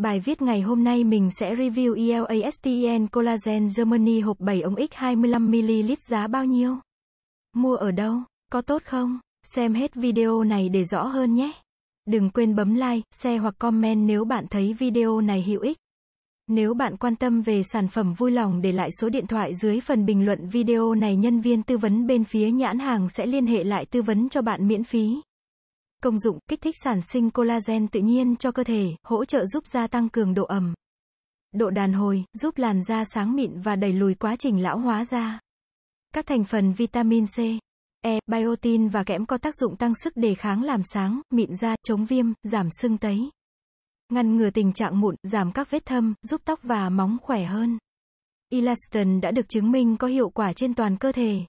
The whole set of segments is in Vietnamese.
Bài viết ngày hôm nay mình sẽ review ELASTN Collagen Germany hộp 7 ống x 25ml giá bao nhiêu? Mua ở đâu? Có tốt không? Xem hết video này để rõ hơn nhé. Đừng quên bấm like, share hoặc comment nếu bạn thấy video này hữu ích. Nếu bạn quan tâm về sản phẩm vui lòng để lại số điện thoại dưới phần bình luận video này nhân viên tư vấn bên phía nhãn hàng sẽ liên hệ lại tư vấn cho bạn miễn phí. Công dụng, kích thích sản sinh collagen tự nhiên cho cơ thể, hỗ trợ giúp da tăng cường độ ẩm. Độ đàn hồi, giúp làn da sáng mịn và đẩy lùi quá trình lão hóa da. Các thành phần vitamin C, E, biotin và kẽm có tác dụng tăng sức đề kháng làm sáng, mịn da, chống viêm, giảm sưng tấy. Ngăn ngừa tình trạng mụn, giảm các vết thâm, giúp tóc và móng khỏe hơn. Elastin đã được chứng minh có hiệu quả trên toàn cơ thể.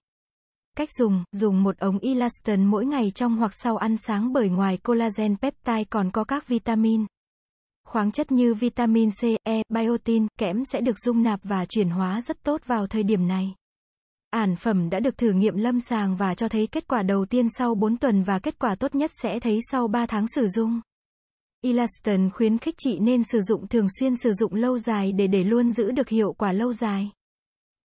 Cách dùng, dùng một ống elastin mỗi ngày trong hoặc sau ăn sáng bởi ngoài collagen peptide còn có các vitamin. Khoáng chất như vitamin C, E, biotin, kẽm sẽ được dung nạp và chuyển hóa rất tốt vào thời điểm này. Ản phẩm đã được thử nghiệm lâm sàng và cho thấy kết quả đầu tiên sau 4 tuần và kết quả tốt nhất sẽ thấy sau 3 tháng sử dụng. Elastin khuyến khích chị nên sử dụng thường xuyên sử dụng lâu dài để để luôn giữ được hiệu quả lâu dài.